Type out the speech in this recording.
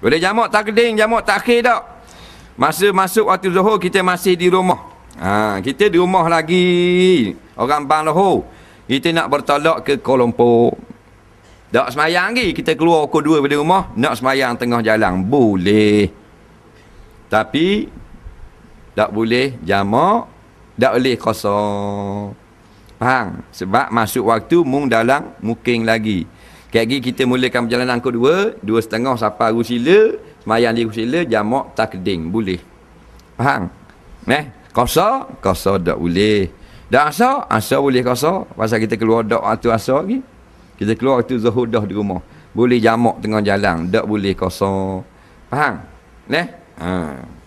Boleh jamak takding, jamak takhir tak? Masa masuk waktu zuhur, kita masih di rumah. Ha, kita di rumah lagi. Orang bang zuhur. Kita nak bertolak ke kolompo Lumpur. Tak semayang lagi. Kita keluar pukul dua daripada rumah. Nak semayang tengah jalan. Boleh. Tapi, tak boleh jamak. Tak boleh kosong. Faham? Sebab masuk waktu mung dalam mungkin lagi. Kegi kita mulakan perjalanan angkut dua, dua setengah sampai Rusila, semayang di Rusila, jamak takding, boleh. Faham? Eh? Kosor, kosor tak boleh. dah asar, asar boleh kosor. Pasal kita keluar dok waktu asar lagi. Kita keluar waktu zuhur dah di rumah. Boleh jamak tengah jalan, tak boleh kosor. Faham? Eh? Haa.